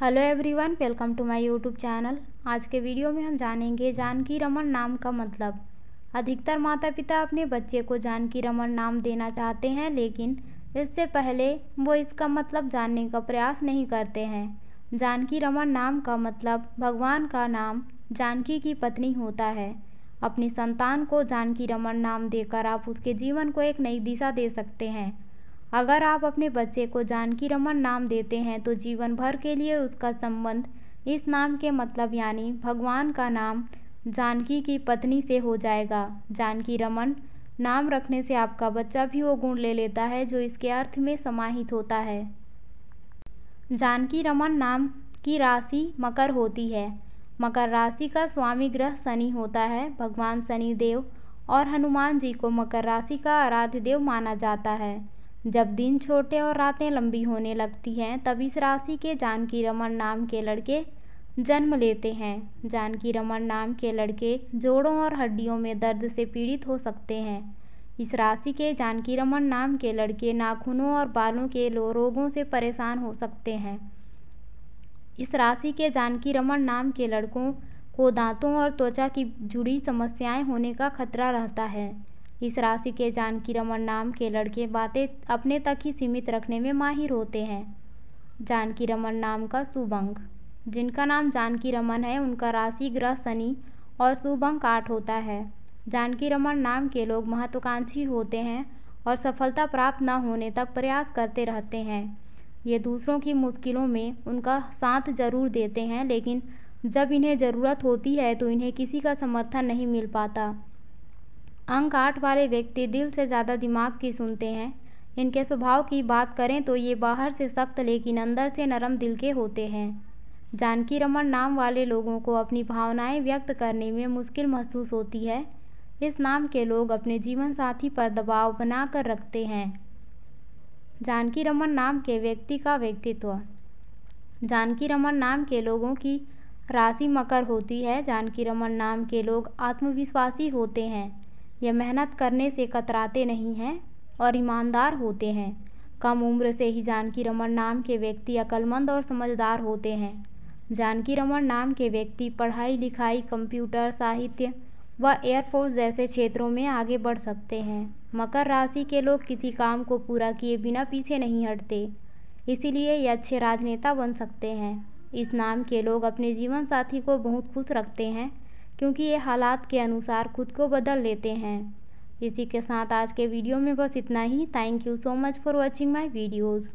hello everyone welcome to my YouTube channel आज के video में हम जानेंगे जानकी रमन नाम का मतलब अधिकतर माता पिता अपने बच्चे को जानकी रमन नाम देना चाहते हैं लेकिन इससे पहले वो इसका मतलब जानने का प्रयास नहीं करते हैं जानकी रमन नाम का मतलब भगवान का नाम जानकी की पत्नी होता है अपनी संतान को जानकी रमन नाम देकर आप उसके जीवन को एक नई दिशा दे सकते हैं अगर आप अपने बच्चे को जानकी रमन नाम देते हैं तो जीवन भर के लिए उसका संबंध इस नाम के मतलब यानी भगवान का नाम जानकी की पत्नी से हो जाएगा जानकी रमन नाम रखने से आपका बच्चा भी वो गुण ले लेता है जो इसके अर्थ में समाहित होता है जानकी रमन नाम की राशि मकर होती है मकर राशि का स्वामी ग्रह शनि होता है भगवान शनि देव और हनुमान जी को मकर राशि का आराध्य देव माना जाता है जब दिन छोटे और रातें लंबी होने लगती हैं तब इस राशि के जानकी रमन नाम के लड़के जन्म लेते हैं जानकी रमन नाम के लड़के जोड़ों और हड्डियों में दर्द से पीड़ित हो सकते हैं इस राशि के जानकी रमन नाम के लड़के नाखूनों और बालों के रोगों से परेशान हो सकते हैं इस राशि के जानकी रमन नाम के लड़कों को दांतों और त्वचा की जुड़ी समस्याएं होने का खतरा रहता है इस राशि के जानकी रमन नाम के लड़के बातें अपने तक ही सीमित रखने में माहिर होते हैं जानकी रमन नाम का शुभ अंक जिनका नाम जानकी रमन है उनका राशि ग्रह शनि और शुभ अंक आठ होता है जानकी रमन नाम के लोग महत्वाकांक्षी होते हैं और सफलता प्राप्त न होने तक प्रयास करते रहते हैं ये दूसरों की मुश्किलों में उनका साथ जरूर देते हैं लेकिन जब इन्हें ज़रूरत होती है तो इन्हें किसी का समर्थन नहीं मिल पाता अंक आठ वाले व्यक्ति दिल से ज़्यादा दिमाग की सुनते हैं इनके स्वभाव की बात करें तो ये बाहर से सख्त लेकिन अंदर से नरम दिल के होते हैं जानकी रमन नाम वाले लोगों को अपनी भावनाएं व्यक्त करने में मुश्किल महसूस होती है इस नाम के लोग अपने जीवन साथी पर दबाव बना कर रखते हैं जानकी रमन नाम के व्यक्ति का व्यक्तित्व जानकी रमन नाम के लोगों की राशि मकर होती है जानकी रमन नाम के लोग आत्मविश्वासी होते हैं ये मेहनत करने से कतराते नहीं हैं और ईमानदार होते हैं कम उम्र से ही जानकी रमन नाम के व्यक्ति अकलमंद और समझदार होते हैं जानकी रमन नाम के व्यक्ति पढ़ाई लिखाई कंप्यूटर साहित्य व एयरफोर्स जैसे क्षेत्रों में आगे बढ़ सकते हैं मकर राशि के लोग किसी काम को पूरा किए बिना पीछे नहीं हटते इसीलिए ये अच्छे राजनेता बन सकते हैं इस नाम के लोग अपने जीवन साथी को बहुत खुश रखते हैं क्योंकि ये हालात के अनुसार खुद को बदल लेते हैं इसी के साथ आज के वीडियो में बस इतना ही thank you so much for watching my videos